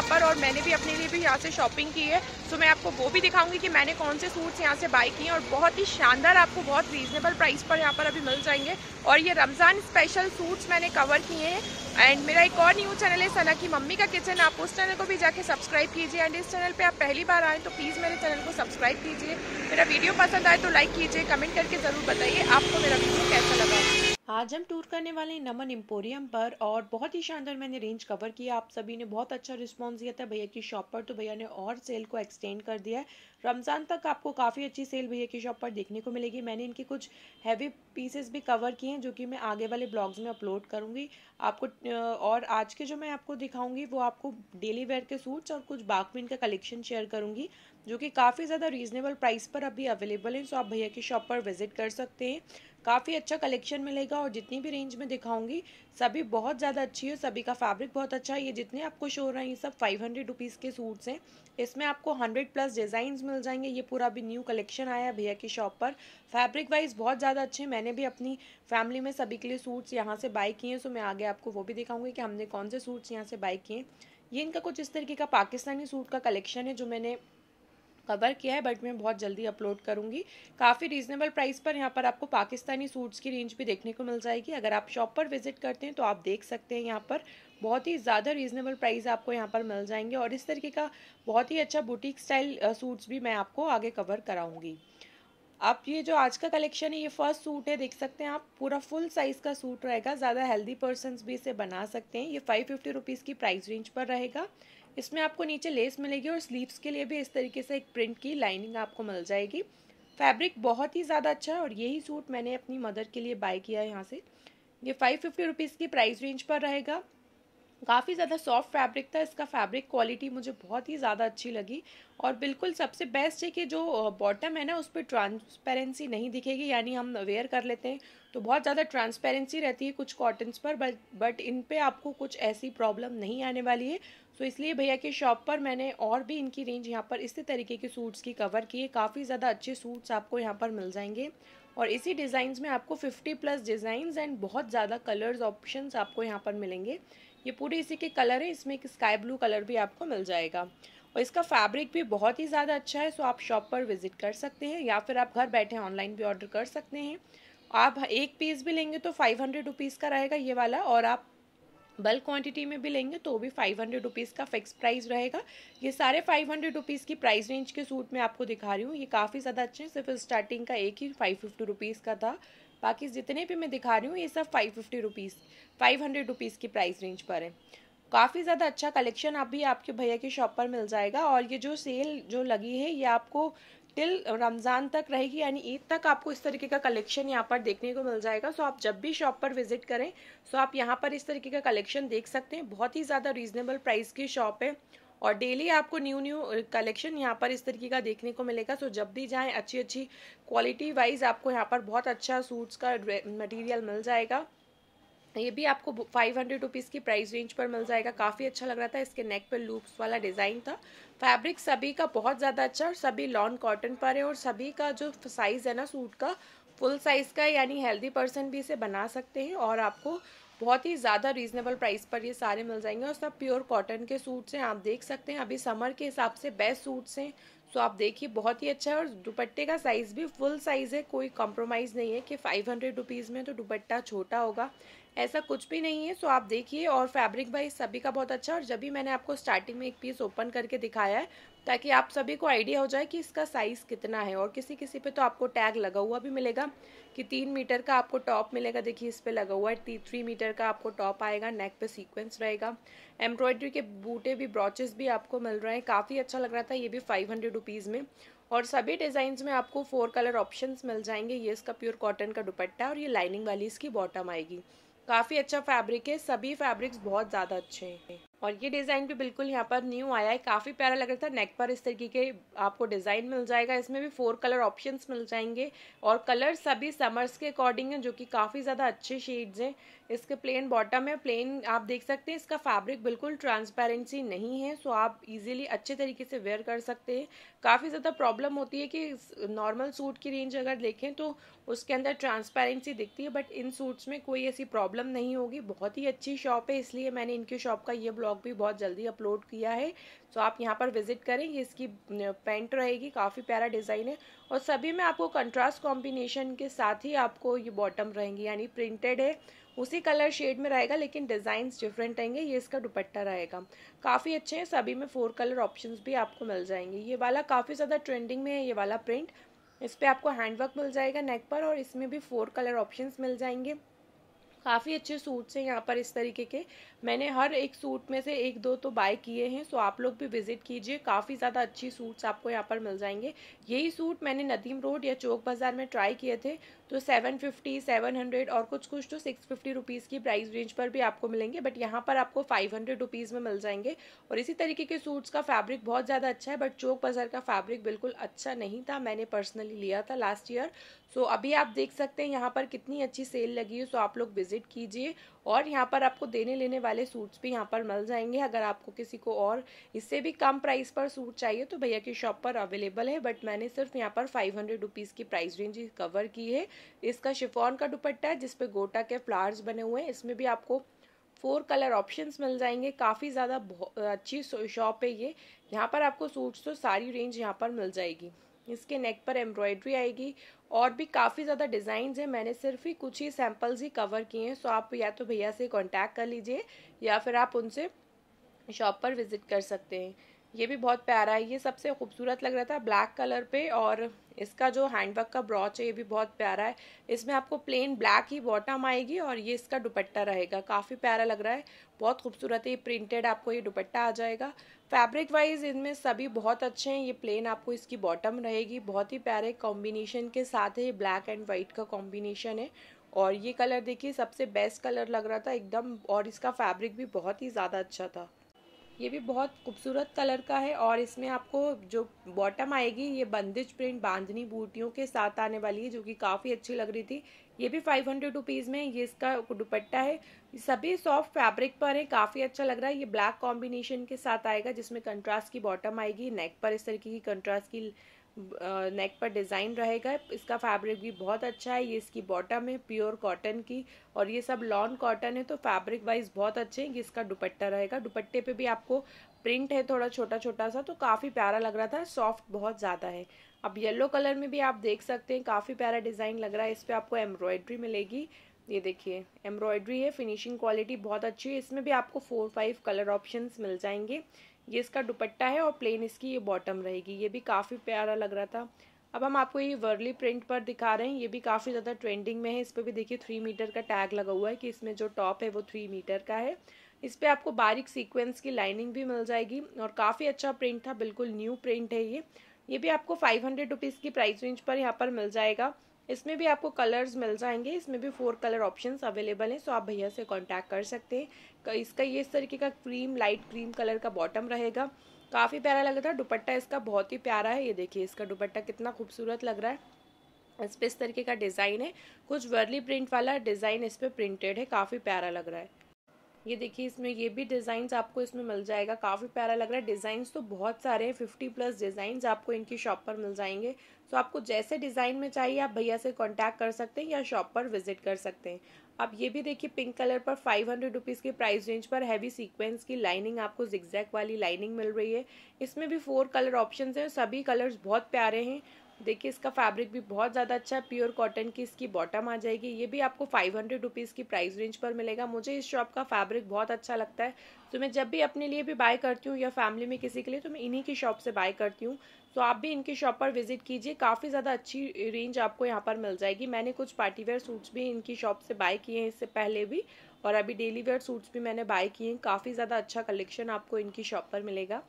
यहाँ पर और मैंने भी अपने लिए भी यहाँ से शॉपिंग की है सो मैं आपको वो भी दिखाऊंगी कि मैंने कौन से सूट्स यहाँ से बाई किए हैं और बहुत ही शानदार आपको बहुत रीजनेबल प्राइस पर यहाँ पर अभी मिल जाएंगे और ये रमज़ान स्पेशल सूट्स मैंने कवर किए हैं एंड मेरा एक और न्यू चैनल है सना की मम्मी का किचन आप उस चैनल को भी जाके सब्सक्राइब कीजिए एंड इस चैनल पर आप पहली बार आएँ तो प्लीज़ मेरे चैनल को सब्सक्राइब कीजिए मेरा वीडियो पसंद आए तो लाइक कीजिए कमेंट करके ज़रूर बताइए आपको मेरा वीडियो कैसा लगा आज हम टूर करने वाले हैं नमन एम्पोरियम पर और बहुत ही शानदार मैंने रेंज कवर किया आप सभी ने बहुत अच्छा रिस्पांस दिया था भैया की शॉप पर तो भैया ने और सेल को एक्सटेंड कर दिया है रमज़ान तक आपको काफ़ी अच्छी सेल भैया की शॉप पर देखने को मिलेगी मैंने इनके कुछ हैवी पीसेस भी कवर किए हैं जो कि मैं आगे वाले ब्लॉग्स में अपलोड करूँगी आपको और आज के जो मैं आपको दिखाऊँगी वो आपको डेली वेयर के सूट्स और कुछ में का कलेक्शन शेयर करूँगी जो कि काफ़ी ज़्यादा रीज़नेबल प्राइस पर अभी अवेलेबल हैं सो आप भैया की शॉप पर विज़िट कर सकते हैं काफ़ी अच्छा कलेक्शन मिलेगा और जितनी भी रेंज में दिखाऊंगी सभी बहुत ज़्यादा अच्छी है सभी का फैब्रिक बहुत अच्छा है ये जितने आपको शो हो रहे हैं ये सब फाइव हंड्रेड रुपीज़ के सूट्स हैं इसमें आपको हंड्रेड प्लस डिज़ाइंस मिल जाएंगे ये पूरा अभी न्यू कलेक्शन आया है भैया की शॉप पर फैब्रिक वाइज बहुत ज़्यादा अच्छे मैंने भी अपनी फैमिली में सभी के लिए सूट्स यहाँ से बाई किए हैं सो मैं आगे आपको वो भी दिखाऊंगी कि हमने कौन से सूट्स यहाँ से बाई किए ये इनका कुछ इस तरीके का पाकिस्तानी सूट का कलेक्शन है जो मैंने कवर किया है बट मैं बहुत जल्दी अपलोड करूँगी काफ़ी रीजनेबल प्राइस पर यहाँ पर आपको पाकिस्तानी सूट्स की रेंज भी देखने को मिल जाएगी अगर आप शॉप पर विजिट करते हैं तो आप देख सकते हैं यहाँ पर बहुत ही ज़्यादा रीजनेबल प्राइस आपको यहाँ पर मिल जाएंगे और इस तरीके का बहुत ही अच्छा बुटीक स्टाइल सूट्स भी मैं आपको आगे कवर कराऊँगी आप ये जो आज का कलेक्शन है ये फर्स्ट सूट है देख सकते हैं आप पूरा फुल साइज़ का सूट रहेगा ज़्यादा हेल्दी पर्सन भी इसे बना सकते हैं ये फाइव फिफ्टी रुपीज़ की प्राइस रेंज पर रहेगा इसमें आपको नीचे लेस मिलेगी और स्लीव्स के लिए भी इस तरीके से एक प्रिंट की लाइनिंग आपको मिल जाएगी फैब्रिक बहुत ही ज़्यादा अच्छा है और यही सूट मैंने अपनी मदर के लिए बाय किया है यहाँ से ये फाइव फिफ्टी रुपीज़ की प्राइस रेंज पर रहेगा काफ़ी ज़्यादा सॉफ्ट फैब्रिक था इसका फैब्रिक क्वालिटी मुझे बहुत ही ज़्यादा अच्छी लगी और बिल्कुल सबसे बेस्ट है कि जो बॉटम है ना उस पर ट्रांसपेरेंसी नहीं दिखेगी यानी हम वेयर कर लेते हैं तो बहुत ज़्यादा ट्रांसपेरेंसी रहती है कुछ कॉटन्स पर बट बट इन पर आपको कुछ ऐसी प्रॉब्लम नहीं आने वाली है तो इसलिए भैया के शॉप पर मैंने और भी इनकी रेंज यहाँ पर इसी तरीके के सूट्स की कवर की है काफ़ी ज़्यादा अच्छे सूट्स आपको यहाँ पर मिल जाएंगे और इसी डिज़ाइंस में आपको 50 प्लस डिज़ाइंस एंड बहुत ज़्यादा कलर्स ऑप्शंस आपको यहाँ पर मिलेंगे ये पूरे इसी के कलर है इसमें एक स्काई ब्लू कलर भी आपको मिल जाएगा और इसका फैब्रिक भी बहुत ही ज़्यादा अच्छा है सो आप शॉप पर विजिट कर सकते हैं या फिर आप घर बैठे ऑनलाइन भी ऑर्डर कर सकते हैं आप एक पीस भी लेंगे तो फाइव हंड्रेड रुपीज़ का रहेगा ये वाला और आप बल्क क्वांटिटी में भी लेंगे तो भी फाइव हंड्रेड रुपीज़ का फिक्स प्राइस रहेगा ये सारे फाइव हंड्रेड रुपीज़ की प्राइस रेंज के सूट मैं आपको दिखा रही हूँ ये काफ़ी ज़्यादा अच्छे हैं सिर्फ स्टार्टिंग का एक ही फाइव फिफ्टी रुपीज़ का था बाकी जितने भी मैं दिखा रही हूँ ये सब five fifty rupees five hundred rupees की प्राइस रेंज पर है काफ़ी ज़्यादा अच्छा कलेक्शन आप भी आपके भैया की शॉप पर मिल जाएगा और ये जो सेल जो लगी है ये आपको टिल रमज़ान तक रहेगी यानी ईद तक आपको इस तरीके का कलेक्शन यहाँ पर देखने को मिल जाएगा सो आप जब भी शॉप पर विजिट करें सो आप यहाँ पर इस तरीके का कलेक्शन देख सकते हैं बहुत ही ज़्यादा रीजनेबल प्राइस की शॉप है और डेली आपको न्यू न्यू कलेक्शन यहाँ पर इस तरीके का देखने को मिलेगा सो जब भी जाएँ अच्छी अच्छी क्वालिटी वाइज आपको यहाँ पर बहुत अच्छा सूट्स का मटेरियल मिल जाएगा ये भी आपको फाइव हंड्रेड रुपीज़ की प्राइस रेंज पर मिल जाएगा काफ़ी अच्छा लग रहा था इसके नेक पर लूप्स वाला डिज़ाइन था फैब्रिक सभी का बहुत ज़्यादा अच्छा और सभी लॉन कॉटन पर है और सभी का जो साइज़ है ना सूट का फुल साइज़ का यानी हेल्दी पर्सन भी इसे बना सकते हैं और आपको बहुत ही ज़्यादा रीजनेबल प्राइस पर ये सारे मिल जाएंगे और सब प्योर कॉटन के सूट्स हैं आप देख सकते हैं अभी समर के हिसाब से बेस्ट सूट्स हैं सो तो आप देखिए बहुत ही अच्छा है और दुपट्टे का साइज़ भी फुल साइज़ है कोई कॉम्प्रोमाइज़ नहीं है कि फाइव हंड्रेड रुपीज़ में तो दुपट्टा छोटा होगा ऐसा कुछ भी नहीं है सो तो आप देखिए और फैब्रिक भाई सभी का बहुत अच्छा और जब भी मैंने आपको स्टार्टिंग में एक पीस ओपन करके दिखाया है ताकि आप सभी को आइडिया हो जाए कि इसका साइज़ कितना है और किसी किसी पे तो आपको टैग लगा हुआ भी मिलेगा कि तीन मीटर का आपको टॉप मिलेगा देखिए इस पर लगा हुआ है थ्री मीटर का आपको टॉप आएगा नेक पे सीक्वेंस रहेगा एम्ब्रॉयडरी के बूटे भी ब्रॉचेस भी आपको मिल रहे हैं काफ़ी अच्छा लग रहा था ये भी फाइव हंड्रेड रुपीज़ में और सभी डिज़ाइंस में आपको फोर कलर ऑप्शंस मिल जाएंगे ये इसका प्योर कॉटन का दुपट्टा और ये लाइनिंग वाली इसकी बॉटम आएगी काफ़ी अच्छा फैब्रिक है सभी फैब्रिक्स बहुत ज़्यादा अच्छे हैं और ये डिज़ाइन भी बिल्कुल यहाँ पर न्यू आया है काफ़ी प्यारा लग रहा था नेक पर इस तरीके के आपको डिज़ाइन मिल जाएगा इसमें भी फोर कलर ऑप्शंस मिल जाएंगे और कलर सभी समर्स के अकॉर्डिंग है जो कि काफ़ी ज़्यादा अच्छे शेड्स हैं इसके प्लेन बॉटम है प्लेन आप देख सकते हैं इसका फैब्रिक बिल्कुल ट्रांसपेरेंसी नहीं है सो आप इजीली अच्छे तरीके से वेयर कर सकते हैं काफ़ी ज़्यादा प्रॉब्लम होती है कि नॉर्मल सूट की रेंज अगर देखें तो उसके अंदर ट्रांसपेरेंसी दिखती है बट इन सूट्स में कोई ऐसी प्रॉब्लम नहीं होगी बहुत ही अच्छी शॉप है इसलिए मैंने इनकी शॉप का ये ब्लॉग भी बहुत जल्दी अपलोड किया है सो आप यहाँ पर विजिट करें इसकी पेंट रहेगी काफ़ी प्यारा डिज़ाइन है और सभी में आपको कंट्रास्ट कॉम्बिनेशन के साथ ही आपको ये बॉटम रहेंगी यानी प्रिंटेड है उसी कलर शेड में रहेगा लेकिन डिज़ाइंस डिफरेंट आएंगे ये इसका दुपट्टा रहेगा काफ़ी अच्छे हैं सभी में फोर कलर ऑप्शन भी आपको मिल जाएंगे ये वाला काफ़ी ज़्यादा ट्रेंडिंग में है ये वाला प्रिंट इस पर आपको हैंडवर्क मिल जाएगा नेक पर और इसमें भी फोर कलर ऑप्शन मिल जाएंगे काफ़ी अच्छे सूट्स हैं यहाँ पर इस तरीके के मैंने हर एक सूट में से एक दो तो बाय किए हैं सो आप लोग भी विजिट कीजिए काफ़ी ज़्यादा अच्छी सूट्स आपको यहाँ पर मिल जाएंगे यही सूट मैंने नदीम रोड या चौक बाज़ार में ट्राई किए थे तो सेवन फिफ्टी सेवन हंड्रेड और कुछ कुछ तो सिक्स फिफ्टी रुपीज़ की प्राइस रेंज पर भी आपको मिलेंगे बट यहाँ पर आपको फाइव हंड्रेड रुपीज़ में मिल जाएंगे और इसी तरीके के सूट्स का फैब्रिक बहुत ज़्यादा अच्छा है बट चौक बाज़ार का फैब्रिक बिल्कुल अच्छा नहीं था मैंने पर्सनली लिया था लास्ट ईयर सो अभी आप देख सकते हैं यहाँ पर कितनी अच्छी सेल लगी है सो आप लोग विजिट कीजिए और यहाँ पर आपको देने लेने वाले सूट्स भी यहाँ पर मिल जाएंगे अगर आपको किसी को और इससे भी कम प्राइस पर सूट चाहिए तो भैया की शॉप पर अवेलेबल है बट मैंने सिर्फ यहाँ पर फाइव हंड्रेड रुपीज़ की प्राइस रेंज कवर की है इसका शिफॉन का दुपट्टा है जिसपे गोटा के फ्लावर्स बने हुए हैं इसमें भी आपको फोर कलर ऑप्शंस मिल जाएंगे काफ़ी ज़्यादा अच्छी शॉप है ये यहाँ पर आपको सूट्स तो सारी रेंज यहाँ पर मिल जाएगी इसके नेक पर एम्ब्रॉयडरी आएगी और भी काफ़ी ज़्यादा डिज़ाइंस हैं मैंने सिर्फ ही कुछ ही सैम्पल्स ही कवर किए हैं सो आप या तो भैया से कांटेक्ट कर लीजिए या फिर आप उनसे शॉप पर विज़िट कर सकते हैं ये भी बहुत प्यारा है ये सबसे खूबसूरत लग रहा था ब्लैक कलर पे और इसका जो हैंडवर्क का ब्रॉच है ये भी बहुत प्यारा है इसमें आपको प्लेन ब्लैक ही बॉटम आएगी और ये इसका दुपट्टा रहेगा काफ़ी प्यारा लग रहा है बहुत खूबसूरत है ये प्रिंटेड आपको ये दुपट्टा आ जाएगा फैब्रिक वाइज इनमें सभी बहुत अच्छे हैं ये प्लेन आपको इसकी बॉटम रहेगी बहुत ही प्यारे कॉम्बिनेशन के साथ है ये ब्लैक एंड वाइट का कॉम्बिनेशन है और ये कलर देखिए सबसे बेस्ट कलर लग रहा था एकदम और इसका फैब्रिक भी बहुत ही ज़्यादा अच्छा था ये भी बहुत खूबसूरत कलर का है और इसमें आपको जो बॉटम आएगी ये बंदिज प्रिंट बांधनी बूटियों के साथ आने वाली है जो कि काफ़ी अच्छी लग रही थी ये भी फाइव हंड्रेड रुपीज़ में ये इसका दुपट्टा है सभी सॉफ्ट फैब्रिक पर है काफ़ी अच्छा लग रहा है ये ब्लैक कॉम्बिनेशन के साथ आएगा जिसमें कंट्रास्ट की बॉटम आएगी नेक पर इस तरीके की कंट्रास्ट की नेक पर डिज़ाइन रहेगा इसका फैब्रिक भी बहुत अच्छा है ये इसकी बॉटम है प्योर कॉटन की और ये सब लॉन कॉटन है तो फैब्रिक वाइज बहुत अच्छे हैं इसका दुपट्टा रहेगा दुपट्टे पे भी आपको प्रिंट है थोड़ा छोटा छोटा सा तो काफ़ी प्यारा लग रहा था सॉफ्ट बहुत ज़्यादा है अब येलो कलर में भी आप देख सकते हैं काफ़ी प्यारा डिज़ाइन लग रहा है इस पर आपको एम्ब्रॉयड्री मिलेगी ये देखिए एम्ब्रॉयड्री है फिनिशिंग क्वालिटी बहुत अच्छी है इसमें भी आपको फोर फाइव कलर ऑप्शंस मिल जाएंगे ये इसका दुपट्टा है और प्लेन इसकी ये बॉटम रहेगी ये भी काफ़ी प्यारा लग रहा था अब हम आपको ये वर्ली प्रिंट पर दिखा रहे हैं ये भी काफ़ी ज़्यादा ट्रेंडिंग में है इस पर भी देखिए थ्री मीटर का टैग लगा हुआ है कि इसमें जो टॉप है वो थ्री मीटर का है इस पर आपको बारीक सीक्वेंस की लाइनिंग भी मिल जाएगी और काफ़ी अच्छा प्रिंट था बिल्कुल न्यू प्रिंट है ये ये भी आपको फाइव हंड्रेड रुपीज़ की प्राइस रेंज पर यहाँ पर मिल जाएगा इसमें भी आपको कलर्स मिल जाएंगे इसमें भी फोर कलर ऑप्शंस अवेलेबल हैं सो आप भैया से कांटेक्ट कर सकते हैं इसका ये इस तरीके का क्रीम लाइट क्रीम कलर का बॉटम रहेगा काफ़ी प्यारा लग रहा था दुपट्टा इसका बहुत ही प्यारा है ये देखिए इसका दुपट्टा कितना खूबसूरत लग रहा है इस पर इस तरीके का डिज़ाइन है कुछ वर्ली प्रिंट वाला डिज़ाइन इस पर प्रिंटेड है काफ़ी प्यारा लग रहा है ये देखिए इसमें ये भी डिज़ाइंस आपको इसमें मिल जाएगा काफ़ी प्यारा लग रहा है डिज़ाइंस तो बहुत सारे हैं फिफ्टी प्लस डिज़ाइंस आपको इनकी शॉप पर मिल जाएंगे तो आपको जैसे डिज़ाइन में चाहिए आप भैया से कांटेक्ट कर सकते हैं या शॉप पर विजिट कर सकते हैं आप ये भी देखिए पिंक कलर पर फाइव हंड्रेड रुपीज़ के प्राइस रेंज पर हैवी सीक्वेंस की लाइनिंग आपको जिक्जैक वाली लाइनिंग मिल रही है इसमें भी फोर कलर ऑप्शन हैं सभी कलर्स बहुत प्यारे हैं देखिए इसका फैब्रिक भी बहुत ज़्यादा अच्छा है प्योर कॉटन की इसकी बॉटम आ जाएगी ये भी आपको फाइव हंड्रेड रुपीज़ की प्राइस रेंज पर मिलेगा मुझे इस शॉप का फैब्रिक बहुत अच्छा लगता है तो मैं जब भी अपने लिए भी बाय करती हूँ या फैमिली में किसी के लिए तो मैं इन्हीं की शॉप से बाय करती हूँ तो आप भी इनकी शॉप पर विजिट कीजिए काफ़ी ज़्यादा अच्छी रेंज आपको यहाँ पर मिल जाएगी मैंने कुछ पार्टीवेयर सूट्स भी इनकी शॉप से बाय किए हैं इससे पहले भी और अभी डेली वेयर सूट्स भी मैंने बाय किए हैं काफ़ी ज़्यादा अच्छा कलेक्शन आपको इनकी शॉप पर मिलेगा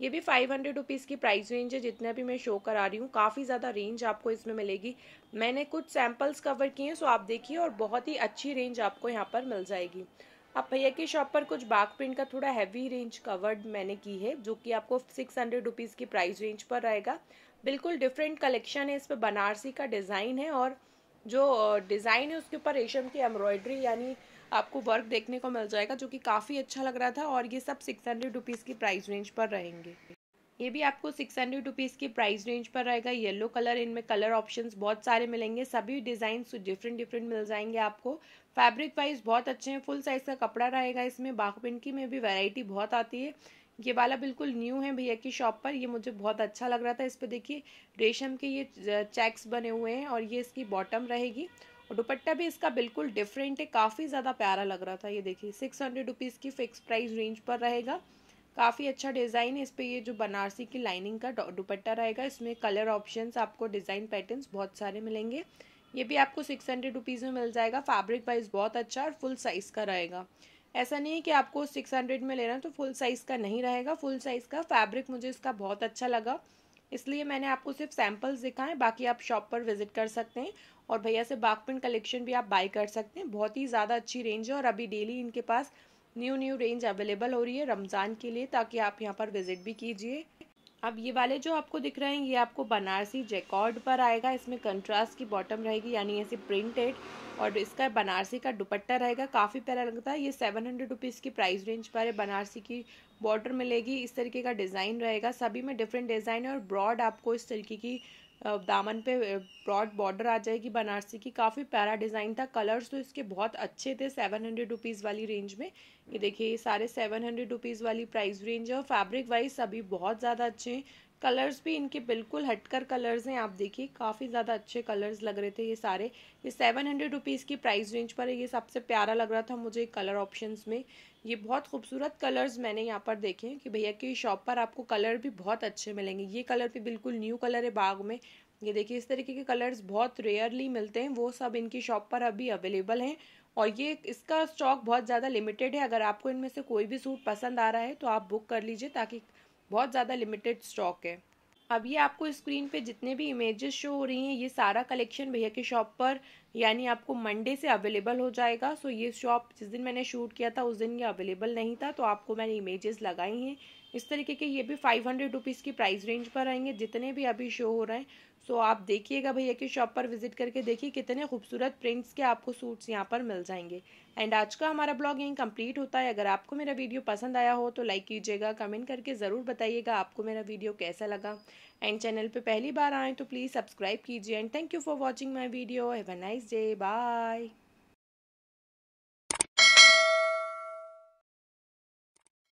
ये भी फाइव हंड्रेड रुपीज़ की प्राइस रेंज है जितना भी मैं शो करा रही हूँ काफ़ी ज़्यादा रेंज आपको इसमें मिलेगी मैंने कुछ सैम्पल्स कवर किए हैं सो आप देखिए और बहुत ही अच्छी रेंज आपको यहाँ पर मिल जाएगी अब भैया की शॉप पर कुछ बाग प्रिंट का थोड़ा हैवी रेंज कवर्ड मैंने की है जो कि आपको सिक्स हंड्रेड रुपीज़ की प्राइस रेंज पर रहेगा बिल्कुल डिफरेंट कलेक्शन है इस पर बनारसी का डिज़ाइन है और जो डिज़ाइन है उसके ऊपर रेशम की एम्ब्रॉयडरी यानी आपको वर्क देखने को मिल जाएगा जो कि काफ़ी अच्छा लग रहा था और ये सब सिक्स हंड्रेड रुपीज़ की प्राइस रेंज पर रहेंगे ये भी आपको सिक्स हंड्रेड रुपीज़ की प्राइस रेंज पर रहेगा येलो कलर इनमें कलर ऑप्शंस बहुत सारे मिलेंगे सभी डिज़ाइन डिफरेंट डिफरेंट मिल जाएंगे आपको फैब्रिक वाइज बहुत अच्छे हैं फुल साइज़ का कपड़ा रहेगा इसमें बाहुबिनकी में भी वैरायटी बहुत आती है ये वाला बिल्कुल न्यू है भैया की शॉप पर ये मुझे बहुत अच्छा लग रहा था इस पर देखिए रेशम के ये चेक्स बने हुए हैं और ये इसकी बॉटम रहेगी और दुपट्टा भी इसका बिल्कुल डिफरेंट है काफ़ी ज़्यादा प्यारा लग रहा था ये देखिए सिक्स हंड्रेड रुपीज़ की फ़िक्स प्राइस रेंज पर रहेगा काफ़ी अच्छा डिज़ाइन है इस पर ये जो बनारसी की लाइनिंग का दुपट्टा रहेगा इसमें कलर ऑप्शंस आपको डिज़ाइन पैटर्न्स बहुत सारे मिलेंगे ये भी आपको सिक्स हंड्रेड रुपीज़ में मिल जाएगा फैब्रिक वाइज बहुत अच्छा और फुल साइज़ का रहेगा ऐसा नहीं है कि आपको सिक्स हंड्रेड में लेना तो फुल साइज़ का नहीं रहेगा फुल साइज़ का फैब्रिक मुझे इसका बहुत अच्छा लगा इसलिए मैंने आपको सिर्फ सैम्पल्स दिखाए बाकी आप शॉप पर विजिट कर सकते हैं और भैया से बागपिन कलेक्शन भी आप बाई कर सकते हैं बहुत ही ज़्यादा अच्छी रेंज है और अभी डेली इनके पास न्यू न्यू रेंज अवेलेबल हो रही है रमज़ान के लिए ताकि आप यहाँ पर विजिट भी कीजिए अब ये वाले जो आपको दिख रहे हैं ये आपको बनारसी जैकॉर्ड पर आएगा इसमें कंट्रास्ट की बॉटम रहेगी यानी ऐसे प्रिंटेड और इसका बनारसी का दुपट्टा रहेगा काफ़ी प्यारा लगता है ये सेवन हंड्रेड रुपीज़ की प्राइस रेंज पर है बनारसी की बॉर्डर मिलेगी इस तरीके का डिज़ाइन रहेगा सभी में डिफरेंट डिज़ाइन है और ब्रॉड आपको इस तरीके की दामन पे ब्रॉड बॉर्डर आ जाएगी बनारसी की काफ़ी प्यारा डिज़ाइन था कलर्स तो इसके बहुत अच्छे थे सेवन हंड्रेड रुपीज़ वाली रेंज में ये देखिए ये सारे सेवन हंड्रेड रुपीज़ वाली प्राइस रेंज है और फैब्रिक वाइज सभी बहुत ज़्यादा अच्छे हैं कलर्स भी इनके बिल्कुल हटकर कलर्स हैं आप देखिए काफ़ी ज़्यादा अच्छे कलर्स लग रहे थे ये सारे ये सेवन हंड्रेड रुपीज़ की प्राइस रेंज पर है ये सबसे प्यारा लग रहा था मुझे कलर ऑप्शन में ये बहुत खूबसूरत कलर्स मैंने यहाँ पर देखे हैं कि भैया की शॉप पर आपको कलर भी बहुत अच्छे मिलेंगे ये कलर भी बिल्कुल न्यू कलर है बाग में ये देखिए इस तरीके के कलर्स बहुत रेयरली मिलते हैं वो सब इनकी शॉप पर अभी अवेलेबल हैं और ये इसका स्टॉक बहुत ज़्यादा लिमिटेड है अगर आपको इनमें से कोई भी सूट पसंद आ रहा है तो आप बुक कर लीजिए ताकि बहुत ज़्यादा लिमिटेड स्टॉक है अब ये आपको स्क्रीन पे जितने भी इमेजेस शो हो रही हैं ये सारा कलेक्शन भैया के शॉप पर यानी आपको मंडे से अवेलेबल हो जाएगा सो ये शॉप जिस दिन मैंने शूट किया था उस दिन ये अवेलेबल नहीं था तो आपको मैंने इमेजेस लगाई हैं इस तरीके के ये भी फाइव हंड्रेड रुपीज़ की प्राइस रेंज पर आएंगे जितने भी अभी शो हो रहे हैं सो आप देखिएगा भैया की शॉप पर विजिट करके देखिए कितने खूबसूरत प्रिंट्स के आपको सूट्स यहाँ पर मिल जाएंगे एंड आज का हमारा ब्लॉग यहीं कंप्लीट होता है अगर आपको मेरा वीडियो पसंद आया हो तो लाइक कीजिएगा कमेंट करके ज़रूर बताइएगा आपको मेरा वीडियो कैसा लगा एंड चैनल पर पहली बार आएँ तो प्लीज़ सब्सक्राइब कीजिए and thank you for watching my video have a nice day bye